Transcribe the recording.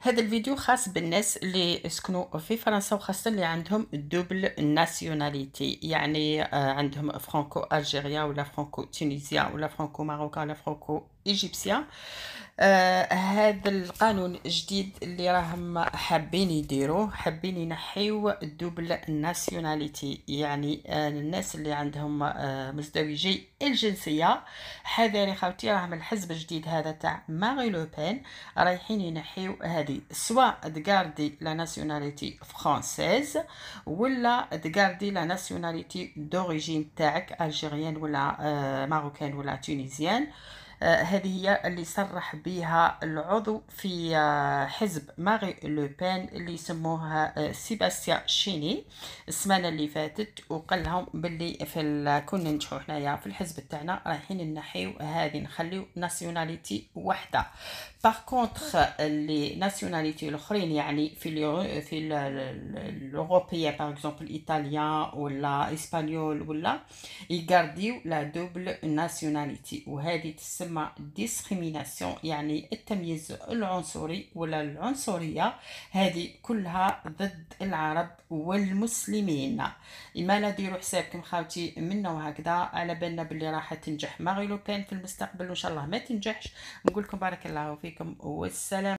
هذا الفيديو خاص بالناس اللي يسكنوا في فرنسا وخاصة اللي عندهم دوبل ناسيوناليتي يعني آه، عندهم فرانكو الجيريا ولا فرانكو تونيزيا ولا فرانكو ماروكا ولا فرانكو ايجيبسيان آه هذا القانون الجديد اللي راهم حابين يديروه حابين ينحيو دوبل ناسيوناليتي يعني آه الناس اللي عندهم آه مزدوجي الجنسيه حذري خاوتي راهم الحزب الجديد هذا تاع ماري لوبين رايحين ينحيو هذه سواء تقاردي لا ناسيوناليتي فرونسيز ولا تقاردي لا ناسيوناليتي دوريجين تاعك الجيريان ولا آه ماروكان ولا تونيزيان آه آه، هذه هي اللي صرح بها العضو في آه، حزب ماري لوبان اللي سموها آه، سيباستيا شيني السمانة اللي فاتت وقال لهم باللي في كنا نجحو حنايا في الحزب تاعنا رايحين نحيو هذه نخليو ناسيوناليتي وحده باغ كونتخ لي ناسيوناليتي الاخرين يعني في في الاوروبيه باغ اكزومبل ايطاليان ولا اسبانيول ولا يغارديو لا دوبل ناسيوناليتي وهذه تسمى تسمى ديسكريميناسيون يعني التمييز العنصري ولا العنصرية هذه كلها ضد العرب والمسلمين ما نديرو حسابكم خاوتي منا وهكذا على بالنا باللي راح تنجح ماغي لوبان في المستقبل وان شاء الله ما تنجحش نقول لكم بارك الله فيكم والسلام